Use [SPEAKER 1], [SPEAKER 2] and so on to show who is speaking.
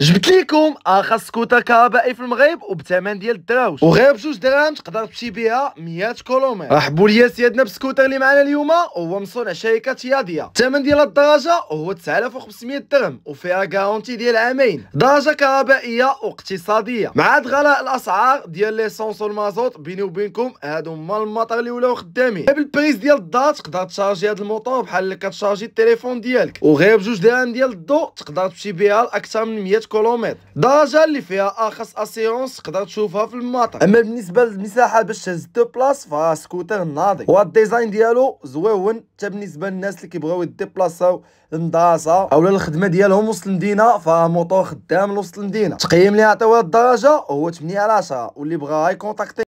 [SPEAKER 1] جبت لكم ارخص سكوتر كهربائي في المغرب وبثمن ديال الدراوش وغير بجوج دراهم تقدر تمشي بها 100 كيلومتر رحبوا ليا سيادنا بالسكوتر اللي معنا اليوم وهو من صنع شركه ياديه الثمن ديال الدراجه هو 9500 درهم وفيها كارونتي ديال عامين درجه كهربائيه واقتصاديه مع هاد غلاء الاسعار ديال ليسونس والمازوت بيني وبينكم هادو هما المطر اللي ولاو خدامين بالبريز ديال الدار تقدر تشارجي هاد الموطور بحال اللي كتشارجي التليفون ديالك وغير بجوج دراهم ديال الضو تقدر تمشي بها لاكثر من 100 كيلومتر درجه اللي فيها ارخص أسيونس تقدر تشوفها في المطار اما بالنسبه للمساحه باش تهز دو بلاص فها سكوتر ناضي والديزاين ديالو زويون حتى بالنسبه للناس اللي كيبغيو يديبلاصاو للمدرسه اولا الخدمه ديالهم وسط المدينه فها موطور خدام لوسط المدينه تقييم اللي عطاوها الدرجه هو 8 على 10 واللي بغاها يكونتاكتي